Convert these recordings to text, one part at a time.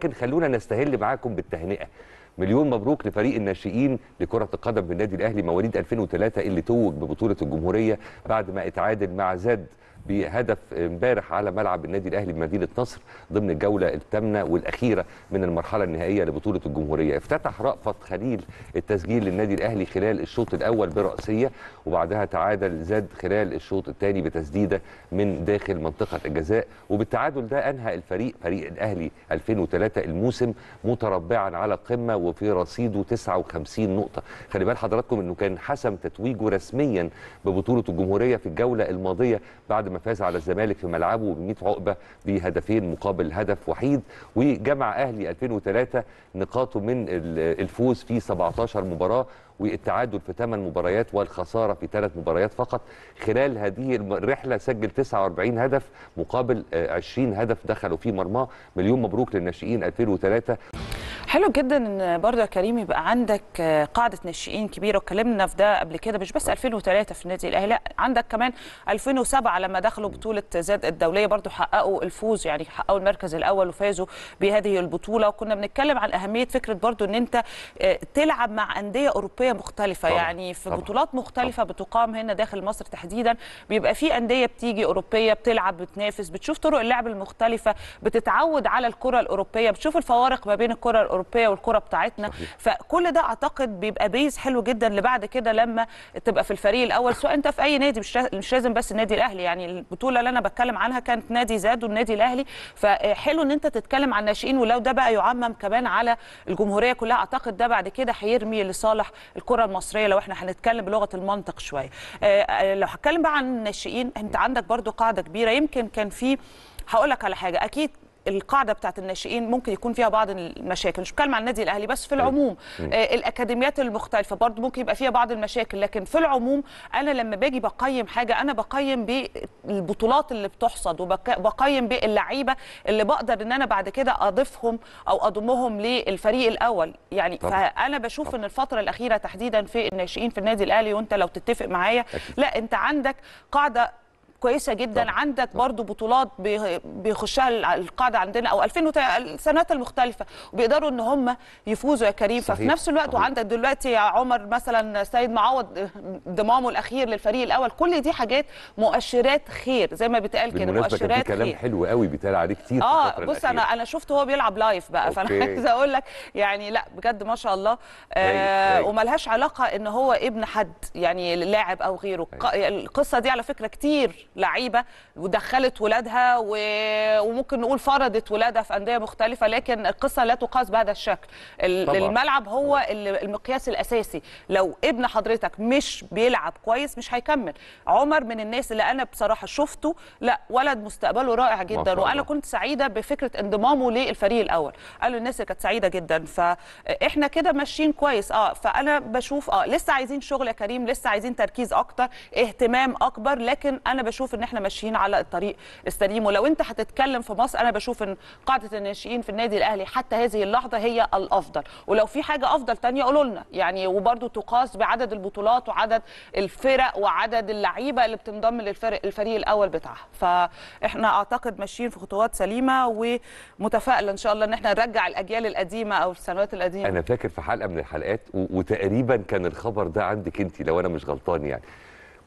لكن خلونا نستهل معاكم بالتهنئه مليون مبروك لفريق الناشئين لكرة القدم بالنادي الأهلي مواليد 2003 اللي توج ببطولة الجمهورية بعد ما اتعادل مع زد بهدف امبارح على ملعب النادي الاهلي بمدينه نصر ضمن الجوله الثامنه والاخيره من المرحله النهائيه لبطوله الجمهوريه افتتح رأفت خليل التسجيل للنادي الاهلي خلال الشوط الاول براسيه وبعدها تعادل زاد خلال الشوط الثاني بتسديده من داخل منطقه الجزاء وبالتعادل ده انهى الفريق فريق الاهلي 2003 الموسم متربعا على القمه وفي رصيده 59 نقطه خلي بال حضراتكم انه كان حسم تتويجه رسميا ببطوله الجمهوريه في الجوله الماضيه بعد ما فاز على الزمالك في ملعبه ب 100 عقبه بهدفين مقابل هدف وحيد وجمع اهلي 2003 نقاطه من الفوز في 17 مباراه والتعادل في 8 مباريات والخساره في 3 مباريات فقط خلال هذه الرحله سجل 49 هدف مقابل 20 آه، هدف دخلوا في مرماه مليون مبروك للناشئين 2003 حلو جدا ان برضه يا كريم يبقى عندك آه، قاعده ناشئين كبيره وكلمنا في ده قبل كده مش بس 2003 في النادي الاهلي لا عندك كمان 2007 لما دخلوا بطوله زاد الدوليه برضه حققوا الفوز يعني حققوا المركز الاول وفازوا بهذه البطوله وكنا بنتكلم عن اهميه فكره برضه ان انت آه، تلعب مع انديه اوروبيه مختلفه طبعا. يعني في طبعا. بطولات مختلفه طبعا. بتقام هنا داخل مصر تحديدا بيبقى في انديه بتيجي اوروبيه بتلعب بتنافس بتشوف طرق اللعب المختلفه بتتعود على الكره الاوروبيه بتشوف الفوارق ما بين الكره الأوروبية الاوروبيه والكره بتاعتنا صحيح. فكل ده اعتقد بيبقى بيز حلو جدا لبعد كده لما تبقى في الفريق الاول سواء انت في اي نادي مش مش لازم بس النادي الاهلي يعني البطوله اللي انا بتكلم عنها كانت نادي زاد والنادي الاهلي فحلو ان انت تتكلم عن الناشئين ولو ده بقى يعمم كمان على الجمهوريه كلها اعتقد ده بعد كده هيرمي لصالح الكره المصريه لو احنا هنتكلم بلغه المنطق شويه آه، آه، لو هتكلم بقى عن الناشئين انت عندك برضو قاعده كبيره يمكن كان في هقول لك على حاجه اكيد القاعده بتاعت الناشئين ممكن يكون فيها بعض المشاكل مش بتكلم عن النادي الاهلي بس في طيب. العموم آه الاكاديميات المختلفه برضو ممكن يبقى فيها بعض المشاكل لكن في العموم انا لما باجي بقيم حاجه انا بقيم بالبطولات اللي بتحصد وبقيم باللعيبه اللي بقدر ان انا بعد كده اضيفهم او اضمهم للفريق الاول يعني طبعا. فانا بشوف طبعا. ان الفتره الاخيره تحديدا في الناشئين في النادي الاهلي وانت لو تتفق معايا لا انت عندك قاعده كويسه جدا طبعا. عندك برضو بطولات بيخشها القاعده عندنا او 2000 السنوات المختلفه وبيقدروا ان هم يفوزوا يا كريم صحيح. ففي نفس الوقت صحيح. وعندك دلوقتي يا عمر مثلا سيد معوض ضمامه الاخير للفريق الاول كل دي حاجات مؤشرات خير زي ما بيتقال كده مؤشرات كان كلام خير. حلو قوي بيتقال عليه كتير اه بص انا انا شفته هو بيلعب لايف بقى فانا عايزه اقول لك يعني لا بجد ما شاء الله آه وملهاش علاقه ان هو ابن حد يعني لاعب او غيره أيوة. القصه دي على فكره كتير لعيبه ودخلت ولادها و... وممكن نقول فرضت ولادها في انديه مختلفه لكن القصه لا تقاس بهذا الشكل طبعا. الملعب هو المقياس الاساسي لو ابن حضرتك مش بيلعب كويس مش هيكمل عمر من الناس اللي انا بصراحه شفته لا ولد مستقبله رائع جدا وانا كنت سعيده بفكره انضمامه للفريق الاول قالوا الناس كانت سعيده جدا فاحنا كده ماشيين كويس اه فانا بشوف اه لسه عايزين شغل يا كريم لسه عايزين تركيز اكتر اهتمام اكبر لكن انا بشوف بشوف ان احنا ماشيين على الطريق السليم ولو انت هتتكلم في مصر انا بشوف ان قاعده الناشئين في النادي الاهلي حتى هذه اللحظه هي الافضل ولو في حاجه افضل ثانيه قولوا لنا يعني وبرده تقاس بعدد البطولات وعدد الفرق وعدد اللعيبه اللي بتنضم للفريق الفريق الاول بتاعها فاحنا اعتقد ماشيين في خطوات سليمه ومتفائله ان شاء الله ان احنا نرجع الاجيال القديمه او السنوات القديمه انا فاكر في حلقه من الحلقات وتقريبا كان الخبر ده عندك انت لو انا مش غلطان يعني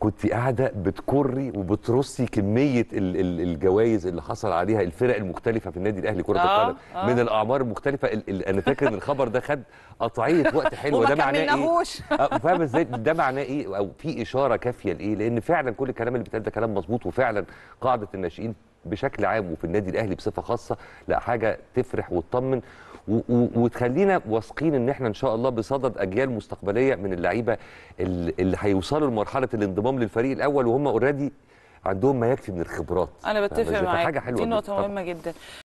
كنت قاعده بتكري وبترصي كميه الجوائز اللي حصل عليها الفرق المختلفه في النادي الاهلي كره آه، القدم آه من الاعمار المختلفه انا فاكر ان الخبر ده خد قطعيه وقت حلو ده معناه ايه آه، فاهم ازاي ده معناه ايه او في اشاره كافيه لايه لان فعلا كل الكلام اللي بيتقال ده كلام مظبوط وفعلا قاعده الناشئين بشكل عام وفي النادي الاهلي بصفه خاصه لا حاجه تفرح وتطمن وتخلينا واثقين ان احنا ان شاء الله بصدد اجيال مستقبليه من اللعيبه اللي هيوصلوا لمرحله الانضمام للفريق الاول وهم اوريدي عندهم ما يكفي من الخبرات انا بتفق معاك حاجه حلوه دي نقطه مهمه جدا